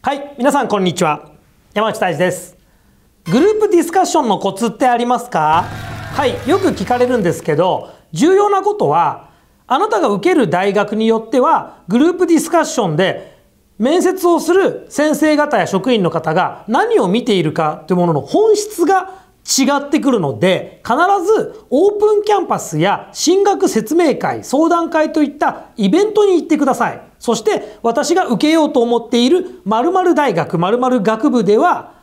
はい皆さんこんにちは山内大志ですグループディスカッションのコツってありますかはいよく聞かれるんですけど重要なことはあなたが受ける大学によってはグループディスカッションで面接をする先生方や職員の方が何を見ているかというものの本質が違ってくるので必ずオープンキャンパスや進学説明会相談会といったイベントに行ってくださいそして私が受けようと思っている〇〇大学〇〇学部では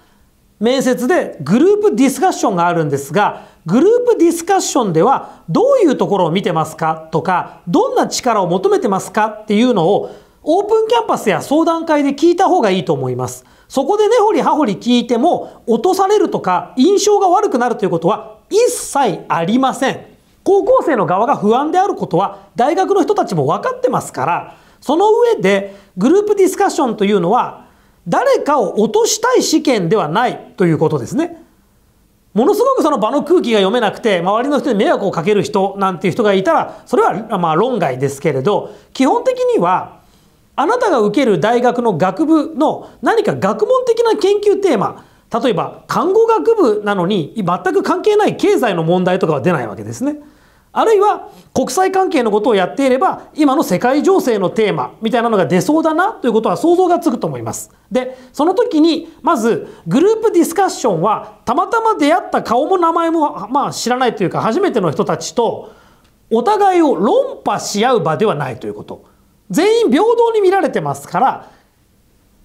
面接でグループディスカッションがあるんですがグループディスカッションではどういうところを見てますかとかどんな力を求めてますかっていうのをオープンキャンパスや相談会で聞いた方がいいと思います。そこで根掘り葉掘り聞いても落とされるとか印象が悪くなるということは一切ありません高校生の側が不安であることは大学の人たちも分かってますからその上でグループディスカッションというのは誰かを落としたい試験ではないということですねものすごくその場の空気が読めなくて周りの人に迷惑をかける人なんていう人がいたらそれはまあ論外ですけれど基本的にはあなたが受ける大学の学部の何か学問的な研究テーマ例えば看護学部なのに全く関係ない経済の問題とかは出ないわけですね。あるいは国際関係のことをやっていれば今の世界情勢のテーマみたいなのが出そうだなということは想像がつくと思います。でその時にまずグループディスカッションはたまたま出会った顔も名前も、まあ、知らないというか初めての人たちとお互いを論破し合う場ではないということ。全員平等に見られてますから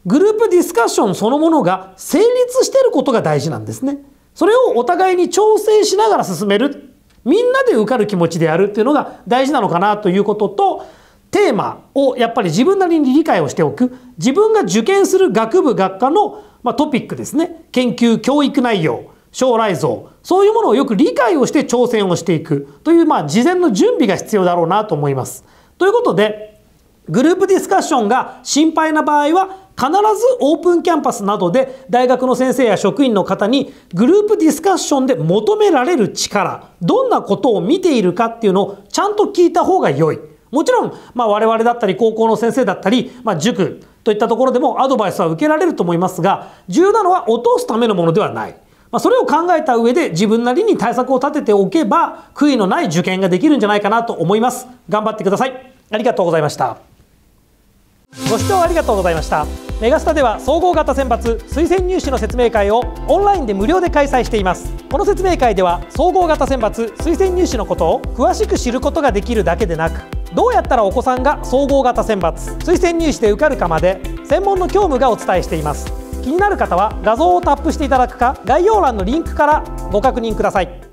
グループディスカッションそのものが成立してることが大事なんですね。それをお互いに調整しながら進めるみんなで受かる気持ちでやるっていうのが大事なのかなということとテーマをやっぱり自分なりに理解をしておく自分が受験する学部学科の、まあ、トピックですね研究教育内容将来像そういうものをよく理解をして挑戦をしていくという、まあ、事前の準備が必要だろうなと思います。ということでグループディスカッションが心配な場合は必ずオープンキャンパスなどで大学の先生や職員の方にグループディスカッションで求められる力どんなことを見ているかっていうのをちゃんと聞いた方が良いもちろん、まあ、我々だったり高校の先生だったり、まあ、塾といったところでもアドバイスは受けられると思いますが重要なのは落とすためのものではない。まあ、それを考えた上で自分なりに対策を立てておけば悔いのない受験ができるんじゃないかなと思います。頑張ってください。ありがとうございました。ご視聴ありがとうございましたメガスタでは総合型選抜推薦入試の説明会をオンラインで無料で開催していますこの説明会では総合型選抜推薦入試のことを詳しく知ることができるだけでなくどうやったらお子さんが総合型選抜推薦入試で受かるかまで専門の教務がお伝えしています気になる方は画像をタップしていただくか概要欄のリンクからご確認ください